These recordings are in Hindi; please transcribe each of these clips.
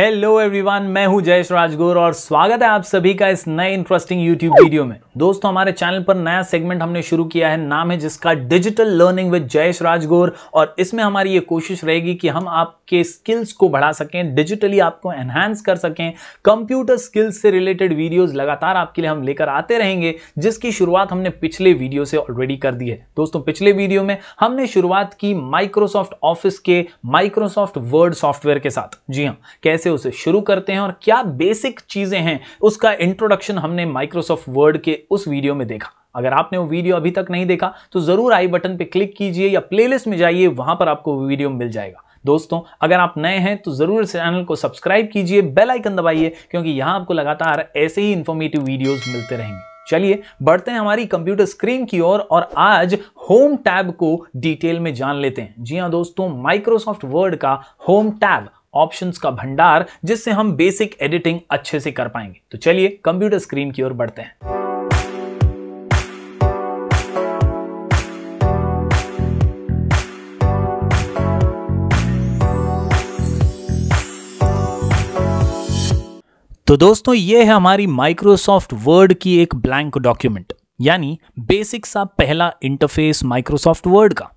हेलो एवरीवन मैं हूं जयेश राजगोर और स्वागत है आप सभी का इस नए इंटरेस्टिंग यूट्यूब वीडियो में दोस्तों हमारे चैनल पर नया सेगमेंट हमने शुरू किया है नाम है जिसका digital learning with Jayesh Rajgor और इसमें हमारी ये कोशिश रहेगी कि हम आपके स्किल्स को बढ़ा सकें डिजिटली आपको एनहांस कर सकें कंप्यूटर स्किल्स से रिलेटेड वीडियोज लगातार आपके लिए हम लेकर आते रहेंगे जिसकी शुरुआत हमने पिछले वीडियो से ऑलरेडी कर दी है दोस्तों पिछले वीडियो में हमने शुरुआत की माइक्रोसॉफ्ट ऑफिस के माइक्रोसॉफ्ट वर्ड सॉफ्टवेयर के साथ जी हाँ कैसे से उसे शुरू करते हैं और क्या बेसिक चीज़ें हैं उसका इंट्रोडक्शन हमने माइक्रोसॉफ्ट वर्ड के उस वीडियो में देखा अगर आपने वो वीडियो अभी तक नहीं देखा तो ज़रूर आई बटन पर क्लिक कीजिए या प्लेलिस्ट में जाइए वहां पर आपको वीडियो मिल जाएगा दोस्तों अगर आप नए हैं तो ज़रूर इस चैनल को सब्सक्राइब कीजिए बेल आइकन दबाइए क्योंकि यहां आपको लगातार ऐसे ही इंफॉर्मेटिव वीडियोस मिलते रहेंगे चलिए बढ़ते हैं हमारी कंप्यूटर स्क्रीन की ओर और, और आज होम टैब को डिटेल में जान लेते हैं जी हाँ दोस्तों माइक्रोसॉफ्ट वर्ड का होम टैब ऑप्शंस का भंडार जिससे हम बेसिक एडिटिंग अच्छे से कर पाएंगे तो चलिए कंप्यूटर स्क्रीन की ओर बढ़ते हैं तो दोस्तों ये है हमारी माइक्रोसॉफ्ट वर्ड की एक ब्लैंक डॉक्यूमेंट यानी बेसिक सा पहला इंटरफेस माइक्रोसॉफ्ट वर्ड का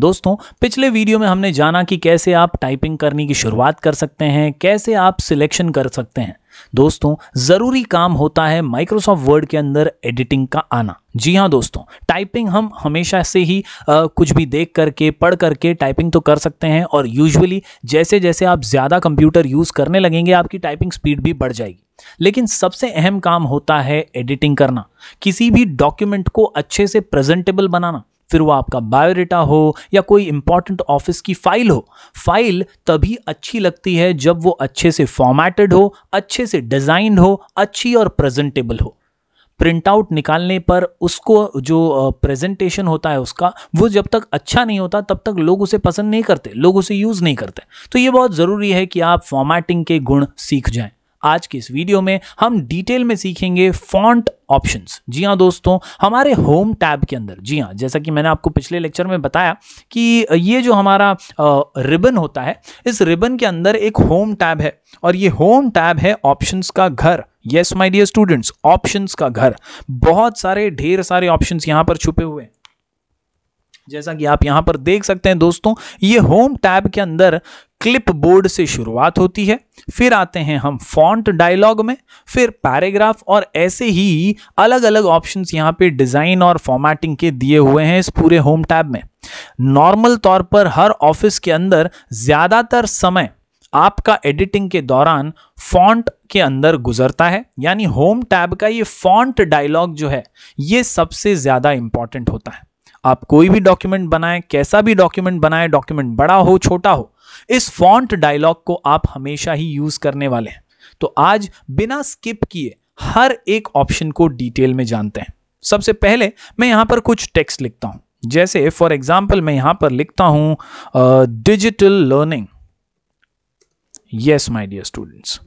दोस्तों पिछले वीडियो में हमने जाना कि कैसे आप टाइपिंग करने की शुरुआत कर सकते हैं कैसे आप सिलेक्शन कर सकते हैं दोस्तों ज़रूरी काम होता है माइक्रोसॉफ्ट वर्ड के अंदर एडिटिंग का आना जी हाँ दोस्तों टाइपिंग हम हमेशा से ही आ, कुछ भी देख करके पढ़ करके टाइपिंग तो कर सकते हैं और यूजुअली जैसे जैसे आप ज़्यादा कंप्यूटर यूज़ करने लगेंगे आपकी टाइपिंग स्पीड भी बढ़ जाएगी लेकिन सबसे अहम काम होता है एडिटिंग करना किसी भी डॉक्यूमेंट को अच्छे से प्रेजेंटेबल बनाना फिर वो आपका बायोडेटा हो या कोई इंपॉर्टेंट ऑफिस की फाइल हो फाइल तभी अच्छी लगती है जब वो अच्छे से फॉर्मेटेड हो अच्छे से डिजाइंड हो अच्छी और प्रेजेंटेबल हो प्रिंट आउट निकालने पर उसको जो प्रेजेंटेशन होता है उसका वो जब तक अच्छा नहीं होता तब तक लोग उसे पसंद नहीं करते लोग उसे यूज़ नहीं करते तो ये बहुत ज़रूरी है कि आप फॉर्मेटिंग के गुण सीख जाएं आज के इस वीडियो में हम डिटेल में सीखेंगे फॉन्ट ऑप्शंस जी हाँ दोस्तों हमारे होम टैब के अंदर जी हाँ जैसा कि मैंने आपको पिछले लेक्चर में बताया कि ये जो हमारा रिबन होता है इस रिबन के अंदर एक होम टैब है और ये होम टैब है ऑप्शंस का घर yes my dear students options का घर बहुत सारे ढेर सारे ऑप्शंस यहाँ पर छुपे हुए हैं जैसा कि आप यहाँ पर देख सकते हैं दोस्तों ये होम टैब के अंदर क्लिप बोर्ड से शुरुआत होती है फिर आते हैं हम फॉन्ट डायलॉग में फिर पैराग्राफ और ऐसे ही अलग अलग ऑप्शंस यहाँ पे डिज़ाइन और फॉर्मेटिंग के दिए हुए हैं इस पूरे होम टैब में नॉर्मल तौर पर हर ऑफिस के अंदर ज़्यादातर समय आपका एडिटिंग के दौरान फॉन्ट के अंदर गुजरता है यानी होम टैब का ये फॉन्ट डायलॉग जो है ये सबसे ज़्यादा इम्पॉर्टेंट होता है आप कोई भी डॉक्यूमेंट बनाएं कैसा भी डॉक्यूमेंट बनाएं डॉक्यूमेंट बड़ा हो छोटा हो इस फॉन्ट डायलॉग को आप हमेशा ही यूज करने वाले हैं तो आज बिना स्किप किए हर एक ऑप्शन को डिटेल में जानते हैं सबसे पहले मैं यहां पर कुछ टेक्स्ट लिखता हूं जैसे फॉर एग्जाम्पल मैं यहां पर लिखता हूं digital learning yes my dear students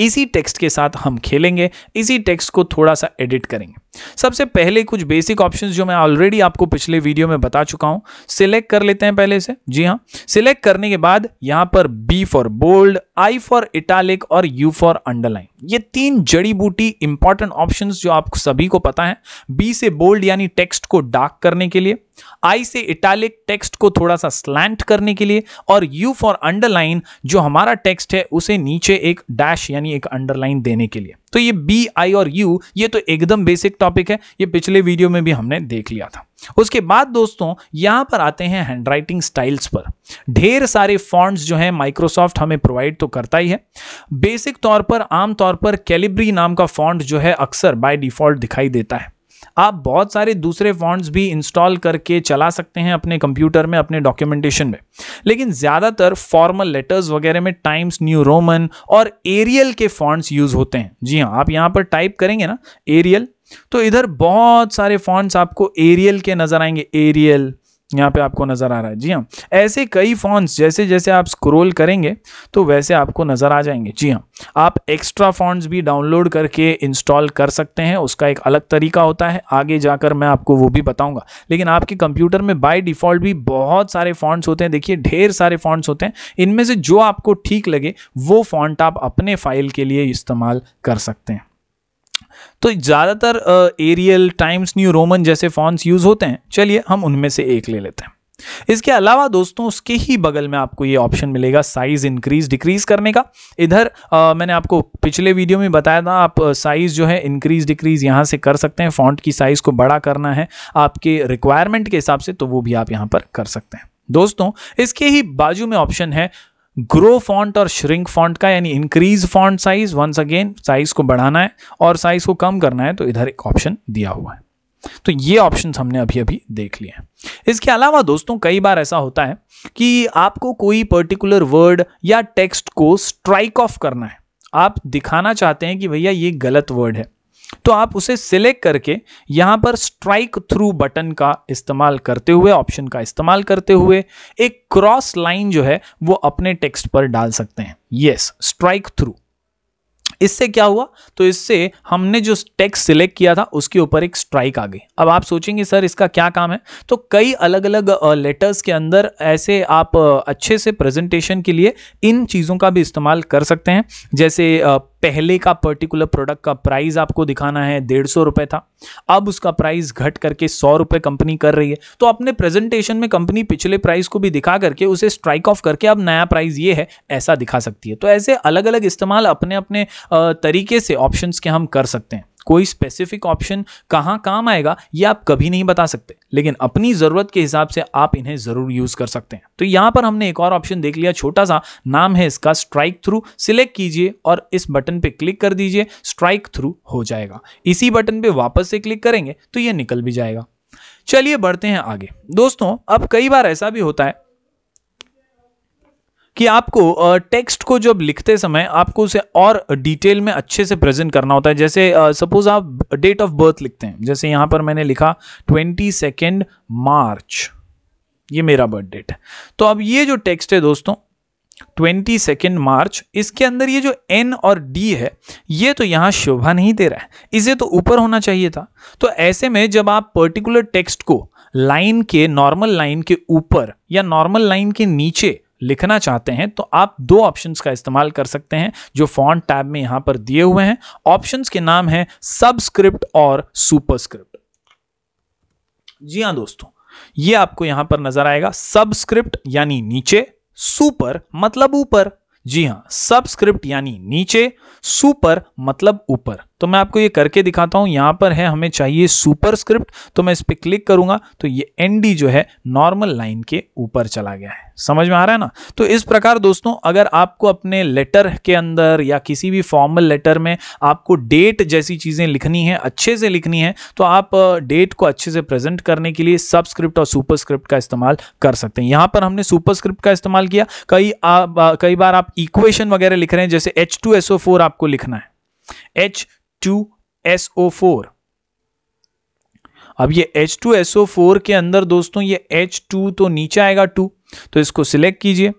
इसी टेक्स्ट के साथ हम खेलेंगे इसी टेक्स्ट को थोड़ा सा एडिट करेंगे सबसे पहले कुछ बेसिक ऑप्शंस जो मैं ऑलरेडी आपको पिछले वीडियो में बता चुका हूं सिलेक्ट कर लेते हैं पहले से जी हाँ सिलेक्ट करने के बाद यहां पर B for bold I for italic और यू फॉर अंडरलाइन ये तीन जड़ी बूटी इंपॉर्टेंट ऑप्शन जो आप सभी को पता है बी से बोल्ड यानी टेक्स्ट को डार्क करने के लिए आई से इटालिक टेक्स्ट को थोड़ा सा स्लैंट करने के लिए और यू फॉर अंडरलाइन जो हमारा टेक्स्ट है उसे नीचे एक डैश यानी एक अंडरलाइन देने के लिए तो ये बी आई और यू ये तो एकदम बेसिक टॉपिक है ये पिछले वीडियो में भी हमने देख लिया था उसके बाद दोस्तों यहां पर आते हैं हैंडराइटिंग स्टाइल्स पर ढेर सारे फॉन्ट्स जो हैं माइक्रोसॉफ्ट हमें प्रोवाइड तो करता ही है बेसिक तौर पर आमतौर पर कैलिब्री नाम का फॉन्ट जो है अक्सर बाय डिफॉल्ट दिखाई देता है आप बहुत सारे दूसरे फॉन्ट्स भी इंस्टॉल करके चला सकते हैं अपने कंप्यूटर में अपने डॉक्यूमेंटेशन में लेकिन ज़्यादातर फॉर्मल लेटर्स वगैरह में टाइम्स न्यू रोमन और एरियल के फॉन्ट्स यूज़ होते हैं जी हाँ आप यहाँ पर टाइप करेंगे ना एरियल तो इधर बहुत सारे फॉन्ट्स आपको एरियल के नज़र आएंगे एरियल यहाँ पे आपको नज़र आ रहा है जी हाँ ऐसे कई फॉन्ट्स जैसे जैसे आप स्क्रोल करेंगे तो वैसे आपको नज़र आ जाएंगे जी हाँ आप एक्स्ट्रा फॉन्ट्स भी डाउनलोड करके इंस्टॉल कर सकते हैं उसका एक अलग तरीका होता है आगे जाकर मैं आपको वो भी बताऊंगा लेकिन आपके कंप्यूटर में बाय डिफ़ॉल्ट भी बहुत सारे फॉन्ट्स होते हैं देखिए ढेर सारे फॉन्ट्स होते हैं इनमें से जो आपको ठीक लगे वो फॉन्ट आप अपने फाइल के लिए इस्तेमाल कर सकते हैं तो ज़्यादातर एरियल टाइम्स न्यू रोमन जैसे फॉन्ट्स यूज़ होते हैं चलिए हम उनमें से एक ले लेते हैं इसके अलावा दोस्तों उसके ही बगल में आपको ये ऑप्शन मिलेगा साइज इंक्रीज डिक्रीज करने का इधर आ, मैंने आपको पिछले वीडियो में बताया था आप साइज जो है इंक्रीज डिक्रीज यहां से कर सकते हैं फॉन्ट की साइज को बड़ा करना है आपके रिक्वायरमेंट के हिसाब से तो वो भी आप यहां पर कर सकते हैं दोस्तों इसके ही बाजू में ऑप्शन है ग्रो फॉन्ट और श्रिंक फॉन्ट का यानी increase font size once again size को बढ़ाना है और साइज को कम करना है तो इधर एक ऑप्शन दिया हुआ है तो ये ऑप्शन हमने अभी अभी देख लिए इसके अलावा दोस्तों कई बार ऐसा होता है कि आपको कोई पर्टिकुलर वर्ड या टेक्स्ट को स्ट्राइक ऑफ करना है आप दिखाना चाहते हैं कि भैया ये गलत वर्ड है तो आप उसे सिलेक्ट करके यहां पर स्ट्राइक थ्रू बटन का इस्तेमाल करते हुए ऑप्शन का इस्तेमाल करते हुए एक क्रॉस लाइन जो है वो अपने टेक्स्ट पर डाल सकते हैं यस स्ट्राइक थ्रू इससे क्या हुआ तो इससे हमने जो टेक्स्ट सिलेक्ट किया था उसके ऊपर एक स्ट्राइक आ गई अब आप सोचेंगे सर इसका क्या काम है तो कई अलग अलग लेटर्स के अंदर ऐसे आप अच्छे से प्रेजेंटेशन के लिए इन चीज़ों का भी इस्तेमाल कर सकते हैं जैसे पहले का पर्टिकुलर प्रोडक्ट का प्राइस आपको दिखाना है डेढ़ सौ रुपये था अब उसका प्राइस घट करके सौ रुपये कंपनी कर रही है तो अपने प्रेजेंटेशन में कंपनी पिछले प्राइस को भी दिखा करके उसे स्ट्राइक ऑफ करके अब नया प्राइस ये है ऐसा दिखा सकती है तो ऐसे अलग अलग इस्तेमाल अपने अपने तरीके से ऑप्शंस के हम कर सकते हैं कोई स्पेसिफिक ऑप्शन कहाँ काम आएगा ये आप कभी नहीं बता सकते लेकिन अपनी ज़रूरत के हिसाब से आप इन्हें ज़रूर यूज़ कर सकते हैं तो यहाँ पर हमने एक और ऑप्शन देख लिया छोटा सा नाम है इसका स्ट्राइक थ्रू सिलेक्ट कीजिए और इस बटन पर क्लिक कर दीजिए स्ट्राइक थ्रू हो जाएगा इसी बटन पर वापस से क्लिक करेंगे तो ये निकल भी जाएगा चलिए बढ़ते हैं आगे दोस्तों अब कई बार ऐसा भी होता है कि आपको टेक्स्ट को जब लिखते समय आपको उसे और डिटेल में अच्छे से प्रेजेंट करना होता है जैसे सपोज आप डेट ऑफ बर्थ लिखते हैं जैसे यहां पर मैंने लिखा ट्वेंटी सेकेंड मार्च ये मेरा बर्थ डेट है तो अब ये जो टेक्स्ट है दोस्तों ट्वेंटी सेकेंड मार्च इसके अंदर ये जो एन और डी है ये तो यहाँ शोभा नहीं दे रहा है इसे तो ऊपर होना चाहिए था तो ऐसे में जब आप पर्टिकुलर टेक्स्ट को लाइन के नॉर्मल लाइन के ऊपर या नॉर्मल लाइन के नीचे लिखना चाहते हैं तो आप दो ऑप्शंस का इस्तेमाल कर सकते हैं जो फॉन्ट टैब में यहां पर दिए हुए हैं ऑप्शंस के नाम हैं सबस्क्रिप्ट और सुपरस्क्रिप्ट जी हाँ दोस्तों ये आपको यहां पर नजर आएगा सबस्क्रिप्ट यानी नीचे सुपर मतलब ऊपर जी हाँ सबस्क्रिप्ट यानी नीचे सुपर मतलब ऊपर तो मैं आपको ये करके दिखाता हूं यहां पर है हमें चाहिए सुपर स्क्रिप्ट तो मैं इस पर क्लिक करूंगा तो ये एनडी जो है नॉर्मल लाइन के ऊपर चला गया है समझ में आ रहा है ना तो इस प्रकार दोस्तों अगर आपको अपने लेटर के अंदर या किसी भी फॉर्मल लेटर में आपको डेट जैसी चीज़ें लिखनी है अच्छे से लिखनी है तो आप डेट को अच्छे से प्रेजेंट करने के लिए सबस्क्रिप्ट और सुपर स्क्रिप्ट का इस्तेमाल कर सकते हैं यहां पर हमने सुपर स्क्रिप्ट का इस्तेमाल किया कई कई बार आप इक्वेशन वगैरह लिख रहे हैं जैसे एच आपको लिखना है एच टू फोर अब ये एच टू फोर के अंदर दोस्तों ये एच टू तो नीचे आएगा टू तो इसको सिलेक्ट कीजिए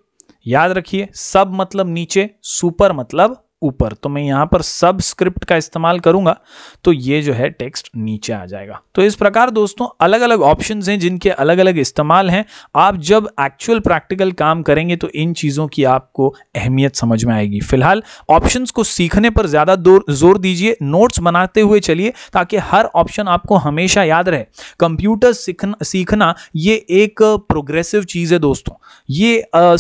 याद रखिए सब मतलब नीचे सुपर मतलब ऊपर तो मैं यहाँ पर सब स्क्रिप्ट का इस्तेमाल करूँगा तो ये जो है टेक्स्ट नीचे आ जाएगा तो इस प्रकार दोस्तों अलग अलग ऑप्शन हैं जिनके अलग अलग इस्तेमाल हैं आप जब एक्चुअल प्रैक्टिकल काम करेंगे तो इन चीज़ों की आपको अहमियत समझ में आएगी फिलहाल ऑप्शन को सीखने पर ज़्यादा जोर दीजिए नोट्स बनाते हुए चलिए ताकि हर ऑप्शन आपको हमेशा याद रहे कंप्यूटर सीखना सीखना ये एक प्रोग्रेसिव चीज़ है दोस्तों ये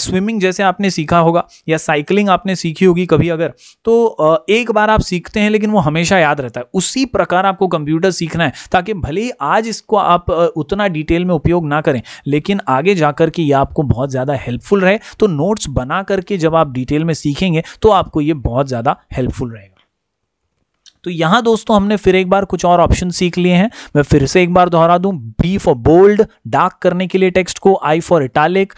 स्विमिंग जैसे आपने सीखा होगा या साइकिलिंग आपने सीखी होगी कभी अगर तो एक बार आप सीखते हैं लेकिन वो हमेशा याद रहता है उसी प्रकार आपको कंप्यूटर सीखना है ताकि भले ही आज इसको आप उतना डिटेल में उपयोग ना करें लेकिन आगे जा के ये आपको बहुत ज़्यादा हेल्पफुल रहे तो नोट्स बना करके जब आप डिटेल में सीखेंगे तो आपको ये बहुत ज़्यादा हेल्पफुल रहेगा तो यहां दोस्तों हमने फिर एक बार कुछ और ऑप्शन सीख लिए हैं मैं फिर से एक बार दोहरा दूं बी फॉर बोल्ड डार्क करने के लिए टेक्स्ट को आई फॉर इटालिक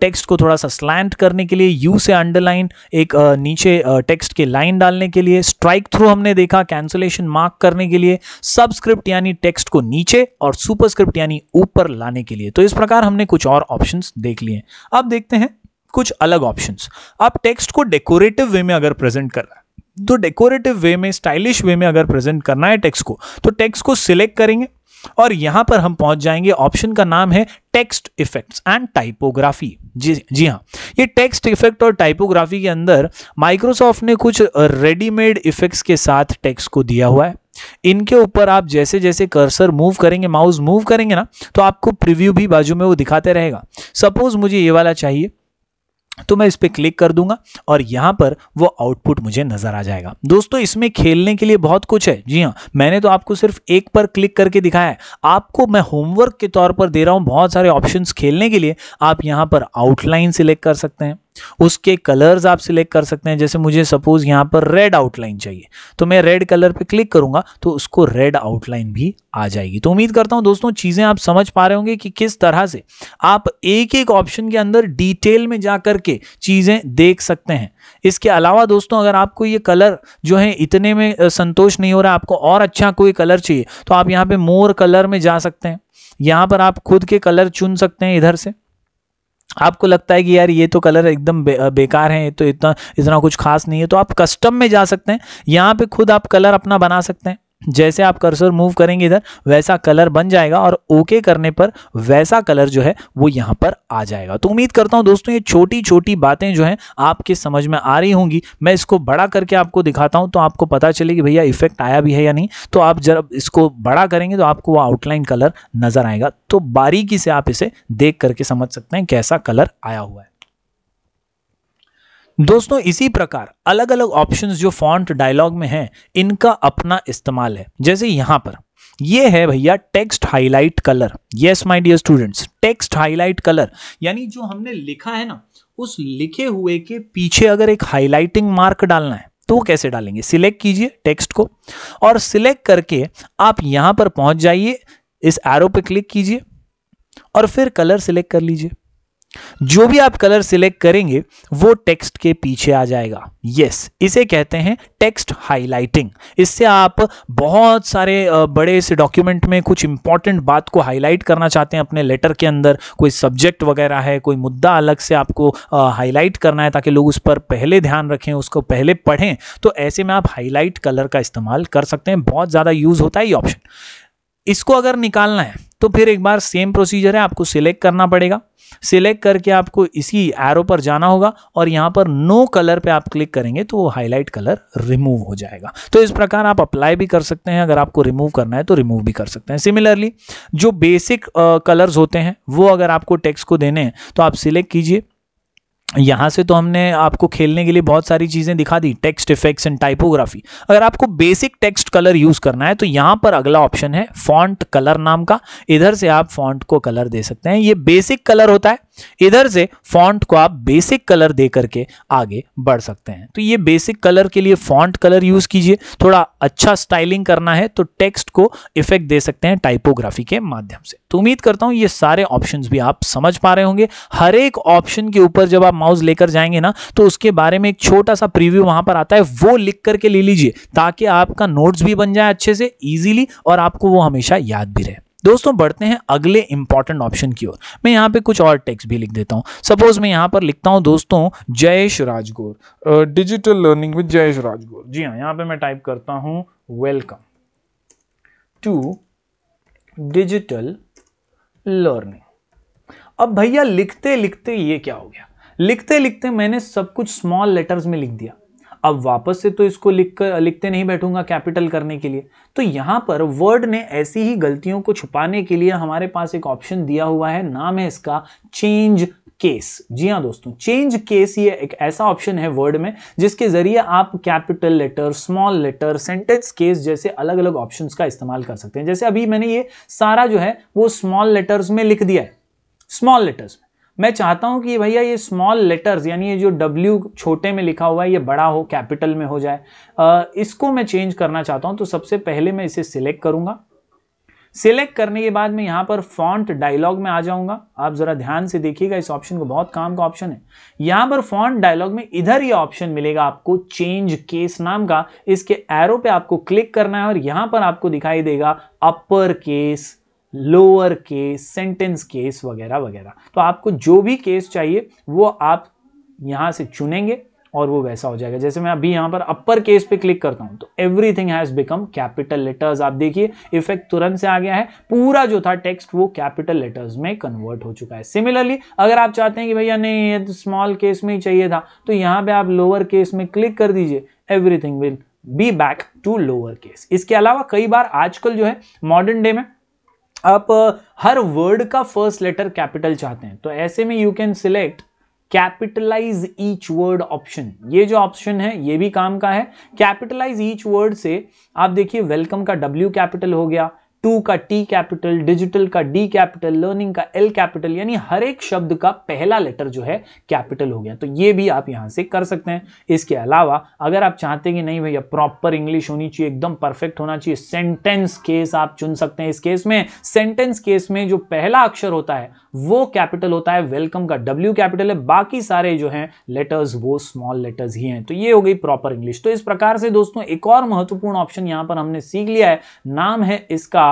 टेक्स्ट को थोड़ा सा स्लैंट करने के लिए यू से अंडरलाइन एक नीचे टेक्स्ट के लाइन डालने के लिए स्ट्राइक थ्रू हमने देखा कैंसलेशन मार्क करने के लिए सबस्क्रिप्ट यानी टेक्स्ट को नीचे और सुपरस्क्रिप्ट यानी ऊपर लाने के लिए तो इस प्रकार हमने कुछ और ऑप्शन देख लिए अब देखते हैं कुछ अलग ऑप्शंस आप टेक्स्ट को डेकोरेटिव वे में अगर प्रेजेंट कर रहा है तो डेकोरेटिव वे में स्टाइलिश वे में अगर प्रेजेंट करना है टेक्स्ट को तो टेक्स्ट को सिलेक्ट करेंगे और यहां पर हम पहुंच जाएंगे ऑप्शन का नाम है टेक्स्ट इफेक्ट्स एंड टाइपोग्राफी जी जी हाँ ये टेक्स्ट इफेक्ट और टाइपोग्राफी के अंदर माइक्रोसॉफ्ट ने कुछ रेडीमेड इफेक्ट्स के साथ टेक्स्ट को दिया हुआ है इनके ऊपर आप जैसे जैसे कर्सर मूव करेंगे माउस मूव करेंगे ना तो आपको प्रीव्यू भी बाजू में वो दिखाते रहेगा सपोज मुझे ये वाला चाहिए तो मैं इस पर क्लिक कर दूंगा और यहाँ पर वो आउटपुट मुझे नज़र आ जाएगा दोस्तों इसमें खेलने के लिए बहुत कुछ है जी हाँ मैंने तो आपको सिर्फ एक पर क्लिक करके दिखाया है आपको मैं होमवर्क के तौर पर दे रहा हूँ बहुत सारे ऑप्शन खेलने के लिए आप यहाँ पर आउटलाइन सिलेक्ट कर सकते हैं उसके कलर्स आप सिलेक्ट कर सकते हैं जैसे मुझे सपोज यहाँ पर रेड आउटलाइन चाहिए तो मैं रेड कलर पे क्लिक करूंगा तो उसको रेड आउटलाइन भी आ जाएगी तो उम्मीद करता हूँ दोस्तों चीज़ें आप समझ पा रहे होंगे कि किस तरह से आप एक एक ऑप्शन के अंदर डिटेल में जाकर के चीज़ें देख सकते हैं इसके अलावा दोस्तों अगर आपको ये कलर जो है इतने में संतोष नहीं हो रहा आपको और अच्छा कोई कलर चाहिए तो आप यहाँ पे मोर कलर में जा सकते हैं यहाँ पर आप खुद के कलर चुन सकते हैं इधर से आपको लगता है कि यार ये तो कलर एकदम बे, बेकार है तो इतना इतना कुछ खास नहीं है तो आप कस्टम में जा सकते हैं यहाँ पे खुद आप कलर अपना बना सकते हैं जैसे आप कर्सर मूव करेंगे इधर वैसा कलर बन जाएगा और ओके करने पर वैसा कलर जो है वो यहाँ पर आ जाएगा तो उम्मीद करता हूँ दोस्तों ये छोटी छोटी बातें जो हैं आपके समझ में आ रही होंगी मैं इसको बड़ा करके आपको दिखाता हूँ तो आपको पता चले कि भैया इफेक्ट आया भी है या नहीं तो आप जब इसको बड़ा करेंगे तो आपको वो आउटलाइन कलर नज़र आएगा तो बारीकी से आप इसे देख करके समझ सकते हैं कैसा कलर आया हुआ है दोस्तों इसी प्रकार अलग अलग ऑप्शंस जो फॉन्ट डायलॉग में हैं इनका अपना इस्तेमाल है जैसे यहां पर ये है भैया text highlight colour yes my dear students text highlight colour यानी जो हमने लिखा है ना उस लिखे हुए के पीछे अगर एक हाईलाइटिंग मार्क डालना है तो वो कैसे डालेंगे सिलेक्ट कीजिए टेक्स्ट को और सिलेक्ट करके आप यहां पर पहुंच जाइए इस एरो पे क्लिक कीजिए और फिर कलर सिलेक्ट कर लीजिए जो भी आप कलर सिलेक्ट करेंगे वो टेक्स्ट के पीछे आ जाएगा यस yes, इसे कहते हैं टेक्स्ट हाईलाइटिंग इससे आप बहुत सारे बड़े से डॉक्यूमेंट में कुछ इंपॉर्टेंट बात को हाईलाइट करना चाहते हैं अपने लेटर के अंदर कोई सब्जेक्ट वगैरह है कोई मुद्दा अलग से आपको हाईलाइट करना है ताकि लोग उस पर पहले ध्यान रखें उसको पहले पढ़ें तो ऐसे में आप हाईलाइट कलर का इस्तेमाल कर सकते हैं बहुत ज़्यादा यूज़ होता है ये ऑप्शन इसको अगर निकालना है तो फिर एक बार सेम प्रोसीजर है आपको सिलेक्ट करना पड़ेगा सिलेक्ट करके आपको इसी एरो पर जाना होगा और यहाँ पर नो कलर पे आप क्लिक करेंगे तो वो हाईलाइट कलर रिमूव हो जाएगा तो इस प्रकार आप अप्लाई भी कर सकते हैं अगर आपको रिमूव करना है तो रिमूव भी कर सकते हैं सिमिलरली जो बेसिक कलर्स होते हैं वो अगर आपको टेक्स्ट को देने हैं तो आप सिलेक्ट कीजिए यहाँ से तो हमने आपको खेलने के लिए बहुत सारी चीज़ें दिखा दी टेक्स्ट इफेक्ट्स एंड टाइपोग्राफी अगर आपको बेसिक टेक्स्ट कलर यूज़ करना है तो यहाँ पर अगला ऑप्शन है फॉन्ट कलर नाम का इधर से आप फॉन्ट को कलर दे सकते हैं ये बेसिक कलर होता है इधर से फॉन्ट को आप बेसिक कलर दे करके आगे बढ़ सकते हैं तो ये बेसिक कलर के लिए फॉन्ट कलर यूज कीजिए थोड़ा अच्छा स्टाइलिंग करना है तो टेक्स्ट को इफेक्ट दे सकते हैं टाइपोग्राफी के माध्यम से तो उम्मीद करता हूं ये सारे ऑप्शंस भी आप समझ पा रहे होंगे हर एक ऑप्शन के ऊपर जब आप माउस लेकर जाएंगे ना तो उसके बारे में एक छोटा सा प्रीव्यू वहां पर आता है वो लिख करके ले लीजिए ताकि आपका नोट्स भी बन जाए अच्छे से ईजिली और आपको वो हमेशा याद भी रहे दोस्तों बढ़ते हैं अगले इंपॉर्टेंट ऑप्शन की ओर मैं यहाँ पे कुछ और टेक्स्ट भी लिख देता हूँ सपोज मैं यहाँ पर लिखता हूँ दोस्तों Jayesh Rajgor digital learning with Jayesh Rajgor जी हाँ यहाँ पे मैं टाइप करता हूँ वेलकम टू डिजिटल लर्निंग अब भैया लिखते लिखते ये क्या हो गया लिखते लिखते मैंने सब कुछ स्मॉल लेटर्स में लिख दिया अब वापस से तो इसको लिख कर लिखते नहीं बैठूंगा कैपिटल करने के लिए तो यहाँ पर वर्ड ने ऐसी ही गलतियों को छुपाने के लिए हमारे पास एक ऑप्शन दिया हुआ है नाम है इसका चेंज केस जी हाँ दोस्तों चेंज केस ये एक ऐसा ऑप्शन है वर्ड में जिसके जरिए आप capital letter small letter sentence case जैसे अलग अलग ऑप्शन का इस्तेमाल कर सकते हैं जैसे अभी मैंने ये सारा जो है वो स्मॉल लेटर्स में लिख दिया है स्मॉल लेटर्स में मैं चाहता हूं कि भैया ये स्मॉल लेटर्स यानी ये जो W छोटे में लिखा हुआ है ये बड़ा हो कैपिटल में हो जाए इसको मैं चेंज करना चाहता हूं तो सबसे पहले मैं इसे सिलेक्ट करूंगा सिलेक्ट करने के बाद मैं यहां पर फॉन्ट डायलॉग में आ जाऊंगा आप जरा ध्यान से देखिएगा इस ऑप्शन को बहुत काम का ऑप्शन है यहां पर फॉन्ट डायलॉग में इधर ये ऑप्शन मिलेगा आपको चेंज केस नाम का इसके एरो पे आपको क्लिक करना है और यहां पर आपको दिखाई देगा upper case lower case sentence case वगैरह वगैरह तो आपको जो भी केस चाहिए वो आप यहाँ से चुनेंगे और वो वैसा हो जाएगा जैसे मैं अभी यहाँ पर अपर केस पे क्लिक करता हूँ तो everything has become capital letters आप देखिए इफेक्ट तुरंत से आ गया है पूरा जो था टेक्स्ट वो कैपिटल लेटर्स में कन्वर्ट हो चुका है सिमिलरली अगर आप चाहते हैं कि भैया नहीं ये तो स्मॉल केस में ही चाहिए था तो यहाँ पर आप लोअर केस में क्लिक कर दीजिए everything will be back to lower case इसके अलावा कई बार आजकल जो है मॉडर्न डे में आप हर वर्ड का फर्स्ट लेटर कैपिटल चाहते हैं तो ऐसे में you can select capitalize each word option ये जो ऑप्शन है ये भी काम का है कैपिटलाइज ईच वर्ड से आप देखिए वेलकम का डब्ल्यू कैपिटल हो गया टू का टी कैपिटल डिजिटल का डी कैपिटल लर्निंग का एल कैपिटल यानी हर एक शब्द का पहला लेटर जो है कैपिटल हो गया तो ये भी आप यहां से कर सकते हैं इसके अलावा अगर आप चाहते हैं कि नहीं भैया प्रॉपर इंग्लिश होनी चाहिए एकदम परफेक्ट होना चाहिए सेंटेंस केस आप चुन सकते हैं इस केस में सेंटेंस केस में जो पहला अक्षर होता है वो कैपिटल होता है वेलकम का डब्ल्यू कैपिटल है बाकी सारे जो हैं लेटर्स वो स्मॉल लेटर्स ही हैं तो ये हो गई प्रॉपर इंग्लिश तो इस प्रकार से दोस्तों एक और महत्वपूर्ण ऑप्शन यहां पर हमने सीख लिया है नाम है इसका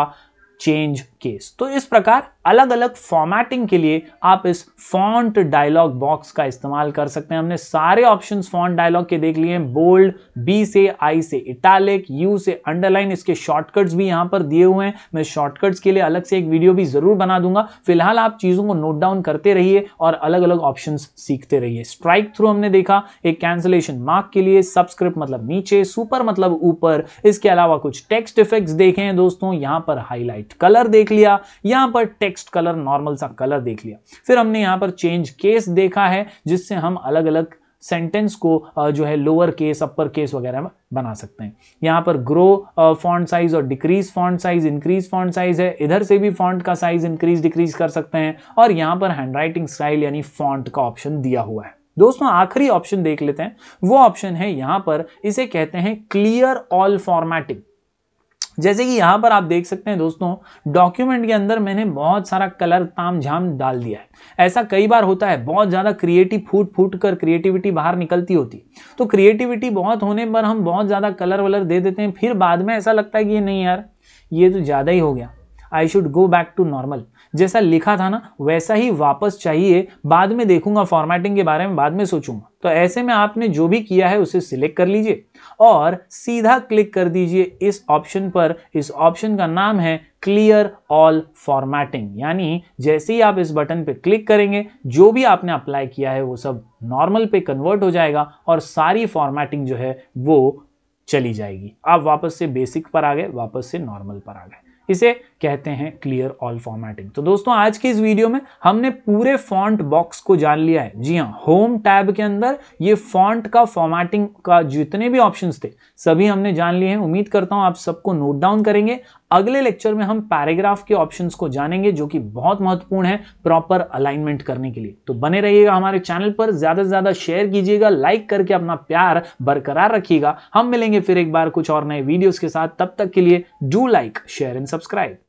चेंज केस तो इस प्रकार अलग अलग फॉर्मेटिंग के लिए आप इस फॉन्ट डायलॉग बॉक्स का इस्तेमाल कर सकते हैं हमने सारे ऑप्शन फॉन्ट डायलॉग के देख लिए हैं बोल्ड बी से आई से इटालिक यू से अंडरलाइन इसके शॉर्टकट्स भी यहां पर दिए हुए हैं मैं शॉर्टकट्स के लिए अलग से एक वीडियो भी जरूर बना दूंगा फिलहाल आप चीजों को नोट डाउन करते रहिए और अलग अलग ऑप्शन सीखते रहिए स्ट्राइक थ्रू हमने देखा एक कैंसिलेशन मार्क के लिए सब्सक्रिप्ट मतलब नीचे सुपर मतलब ऊपर इसके अलावा कुछ टेक्स्ट इफेक्ट देखे हैं दोस्तों यहां पर हाईलाइट कलर देख लिया यहां पर टेक्स्ट कलर नॉर्मल सा कलर देख लिया फिर हमने यहां पर चेंज केस देखा है जिससे हम अलग अलग सेंटेंस को जो है लोअर केस अपर केस वगैरह में बना सकते हैं यहाँ पर ग्रो फॉन्ट साइज और decrease font size increase font size है इधर से भी फॉन्ट का साइज इंक्रीज डिक्रीज कर सकते हैं और यहाँ पर हैंडराइटिंग स्टाइल यानी फॉन्ट का ऑप्शन दिया हुआ है दोस्तों आखिरी ऑप्शन देख लेते हैं वो ऑप्शन है यहाँ पर इसे कहते हैं क्लियर ऑल फॉर्मेटिंग जैसे कि यहाँ पर आप देख सकते हैं दोस्तों डॉक्यूमेंट के अंदर मैंने बहुत सारा कलर ताम झाम डाल दिया है ऐसा कई बार होता है बहुत ज़्यादा क्रिएटिव फूट फूट कर क्रिएटिविटी बाहर निकलती होती तो क्रिएटिविटी बहुत होने पर हम बहुत ज़्यादा कलर वलर दे देते हैं फिर बाद में ऐसा लगता है कि ये नहीं यार ये तो ज़्यादा ही हो गया I should go back to normal जैसा लिखा था ना वैसा ही वापस चाहिए बाद में देखूंगा फॉर्मेटिंग के बारे में बाद में सोचूंगा तो ऐसे में आपने जो भी किया है उसे सिलेक्ट कर लीजिए और सीधा क्लिक कर दीजिए इस ऑप्शन पर इस ऑप्शन का नाम है क्लियर ऑल फॉर्मेटिंग यानी जैसे ही आप इस बटन पे क्लिक करेंगे जो भी आपने अप्लाई किया है वो सब नॉर्मल पे कन्वर्ट हो जाएगा और सारी फॉर्मेटिंग जो है वो चली जाएगी आप वापस से बेसिक पर आ गए वापस से नॉर्मल पर आ गए इसे कहते हैं क्लियर ऑल फॉर्मेटिंग तो दोस्तों आज के इस वीडियो में हमने पूरे फॉन्ट बॉक्स को जान लिया है जी हाँ होम टैब के अंदर ये फॉन्ट का फॉर्मेटिंग का जितने भी ऑप्शंस थे सभी हमने जान लिए हैं उम्मीद करता हूं आप सबको नोट डाउन करेंगे अगले लेक्चर में हम पैराग्राफ के ऑप्शंस को जानेंगे जो कि बहुत महत्वपूर्ण है प्रॉपर अलाइनमेंट करने के लिए तो बने रहिएगा हमारे चैनल पर ज्यादा से ज्यादा शेयर कीजिएगा लाइक करके अपना प्यार बरकरार रखिएगा हम मिलेंगे फिर एक बार कुछ और नए वीडियोस के साथ तब तक के लिए do like share and subscribe